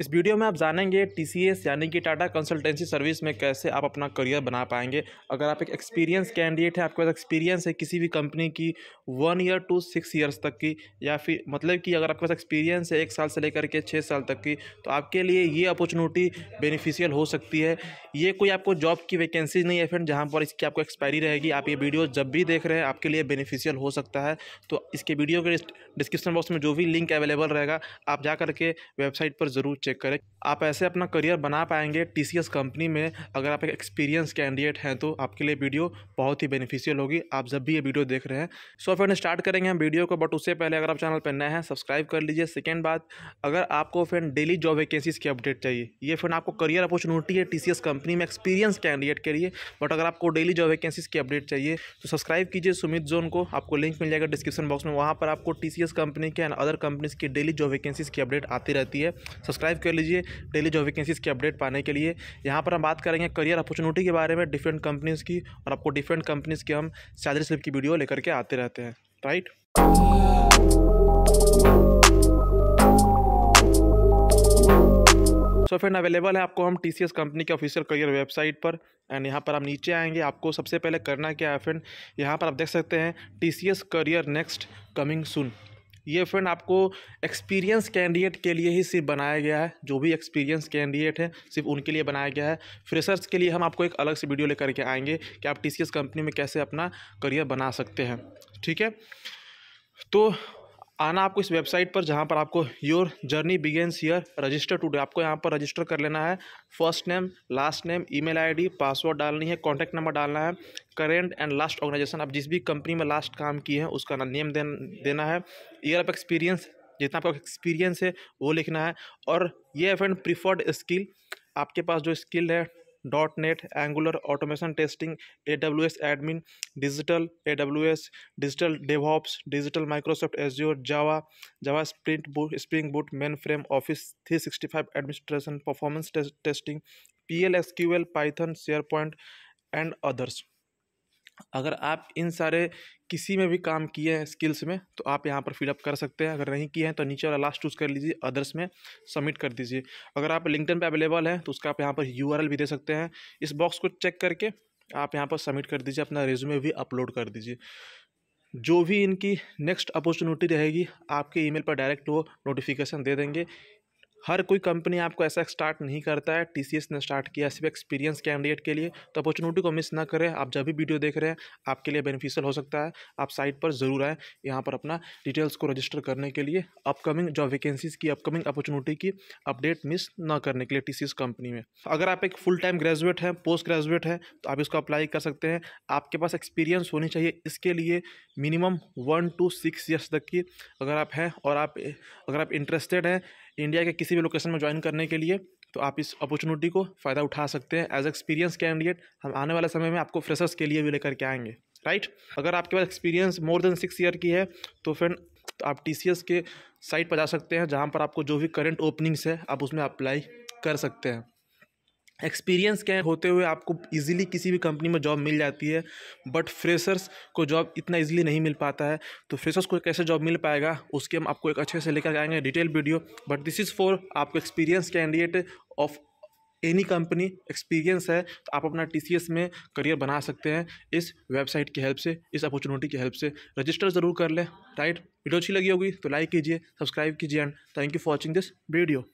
इस वीडियो में आप जानेंगे टीसीएस यानी कि टाटा कंसल्टेंसी सर्विस में कैसे आप अपना करियर बना पाएंगे अगर आप एक एक्सपीरियंस कैंडिडेट है आपके पास एक्सपीरियंस है किसी भी कंपनी की one year two six years तक की या फिर मतलब कि अगर आपके पास एक्सपीरियंस है एक साल से लेकर के छः साल तक की तो आपके लिए ये अपॉर्चुनिटी बेनिफिशियल हो सकती है ये कोई आपको जॉब की वैकेंसी नहीं है फ्रेंड जहाँ पर इसकी आपको एक्सपायरी रहेगी आप ये वीडियो जब भी देख रहे हैं आपके लिए बेनिफिशियल हो सकता है तो इसके वीडियो के डिस्क्रिप्शन बॉक्स में जो भी लिंक अवेलेबल रहेगा आप जा करके वेबसाइट पर ज़रूर चेक करें आप ऐसे अपना करियर बना पाएंगे टी कंपनी में अगर आप एक एक्सपीरियंस कैंडिडेट हैं तो आपके लिए वीडियो बहुत ही बेनिफिशियल होगी आप जब भी ये वीडियो देख रहे हैं सो फ्रेंड स्टार्ट करेंगे हम वीडियो को बट उससे पहले अगर आप चैनल पर नए हैं सब्सक्राइब कर लीजिए सेकेंड बात अगर आपको फ्रेंड डेली जॉब वैकेंसीज की अपडेट चाहिए ये फ्रेंड आपको करियर अपॉर्चुनिटी है टी कंपनी में एक्सपीरियंस कैंडिडेट के लिए बट अगर आपको डेली जॉब वैकेंसीज की अपडेट चाहिए तो सब्सक्राइब कीजिए सुमित जोन को आपको लिंक मिल जाएगा डिस्क्रिप्शन बॉक्स में वहाँ पर आपको टी कंपनी के एंड अदर कंपनीज की डेली जॉब वैकेंसीज की अपडेट आती रहती है सब्सक्राइब सब्सक्राइब कर लीजिए डेली जॉब वैकेंसीज़ की अपडेट पाने के लिए यहाँ पर हम बात करेंगे करियर अपॉर्चुनिटी के बारे में डिफरेंट कंपनीज़ की और आपको डिफरेंट कंपनीज़ की हम सैलरी स्लिप की वीडियो लेकर के आते रहते हैं राइट सो फ्रेंड अवेलेबल है आपको हम टी कंपनी के ऑफिशियल करियर वेबसाइट पर एंड यहाँ पर हम नीचे आएंगे आपको सबसे पहले करना क्या है फ्रेंड यहाँ पर आप देख सकते हैं T career next coming soon ये फ्रेंड आपको एक्सपीरियंस कैंडिडेट के लिए ही सिर्फ बनाया गया है जो भी एक्सपीरियंस कैंडिडेट है सिर्फ उनके लिए बनाया गया है फ्रेशर्स के लिए हम आपको एक अलग से वीडियो लेकर के आएंगे कि आप टी कंपनी में कैसे अपना करियर बना सकते हैं ठीक है तो आना आपको इस वेबसाइट पर जहाँ पर आपको your journey begins here register today आपको यहाँ पर रजिस्टर कर लेना है first name last name email ID password डालनी है कॉन्टैक्ट नंबर डालना है करेंट एंड लास्ट ऑर्गेनाइजेशन आप जिस भी कंपनी में लास्ट काम किए हैं उसका नेम देन, देना है ईयर ऑफ एक्सपीरियंस जितना आपका एक्सपीरियंस है वो लिखना है और ये एफ एंड प्रिफर्ड स्किल आपके पास जो स्किल है dot net Angular automation testing A W S admin digital A W S digital DevOps digital Microsoft Azure Java Java spring boot spring boot mainframe Office three sixty five administration performance testing P L S Q L Python SharePoint and others अगर आप इन सारे किसी में भी काम किए हैं skills में तो आप यहाँ पर फिलअप कर सकते हैं अगर नहीं किए हैं तो नीचे वाला लास्ट चूज़ कर लीजिए अदर्स में सबमिट कर दीजिए अगर आप लिंकडन पे अवेलेबल हैं तो उसका आप यहाँ पर यू भी दे सकते हैं इस बॉक्स को चेक करके आप यहाँ पर सबमिट कर दीजिए अपना रेज्यूमे भी अपलोड कर दीजिए जो भी इनकी नेक्स्ट अपॉर्चुनिटी रहेगी आपके ई पर डायरेक्ट वो नोटिफिकेशन दे देंगे हर कोई कंपनी आपको ऐसा स्टार्ट नहीं करता है टीसीएस ने स्टार्ट किया सिर्फ एक्सपीरियंस कैंडिडेट के लिए तो अपॉर्चुनिटी को मिस ना करें आप जब भी वीडियो देख रहे हैं आपके लिए बेनिफिशियल हो सकता है आप साइट पर ज़रूर आएँ यहाँ पर अपना डिटेल्स को रजिस्टर करने के लिए अपकमिंग जॉब वैकेंसीज़ की अपकमिंग अपॉर्चुनिटी की अपडेट मिस ना करने के लिए टी कंपनी में अगर आप एक फुल टाइम ग्रेजुएट हैं पोस्ट ग्रेजुएट हैं तो आप इसको अप्लाई कर सकते हैं आपके पास एक्सपीरियंस होनी चाहिए इसके लिए minimum one two six years तक की अगर आप हैं और आप अगर आप इंटरेस्टेड हैं इंडिया के किसी भी लोकेशन में ज्वाइन करने के लिए तो आप इस अपॉर्चुनिटी को फ़ायदा उठा सकते हैं एज एक्सपीरियंस कैंडिडेट हम आने वाले समय में आपको फ्रेशर्स के लिए भी लेकर के आएंगे राइट अगर आपके पास experience more than six year की है तो फ्रेंड तो आप टी के साइट पर जा सकते हैं जहाँ पर आपको जो भी करेंट ओपनिंग्स है आप उसमें अप्लाई कर सकते हैं एक्सपीरियंस के होते हुए आपको इजीली किसी भी कंपनी में जॉब मिल जाती है बट फ्रेशर्स को जॉब इतना इजीली नहीं मिल पाता है तो फ्रेशर्स को कैसे जॉब मिल पाएगा उसके हम आपको एक अच्छे से लेकर आएंगे detail video but this is for आपको experience candidate of any company experience है तो आप अपना टी में करियर बना सकते हैं इस वेबसाइट की हेल्प से इस अपॉर्चुनिटी की हेल्प से रजिस्टर ज़रूर कर लें राइट वीडियो अच्छी लगी होगी तो लाइक कीजिए सब्सक्राइब कीजिए and thank you for watching this video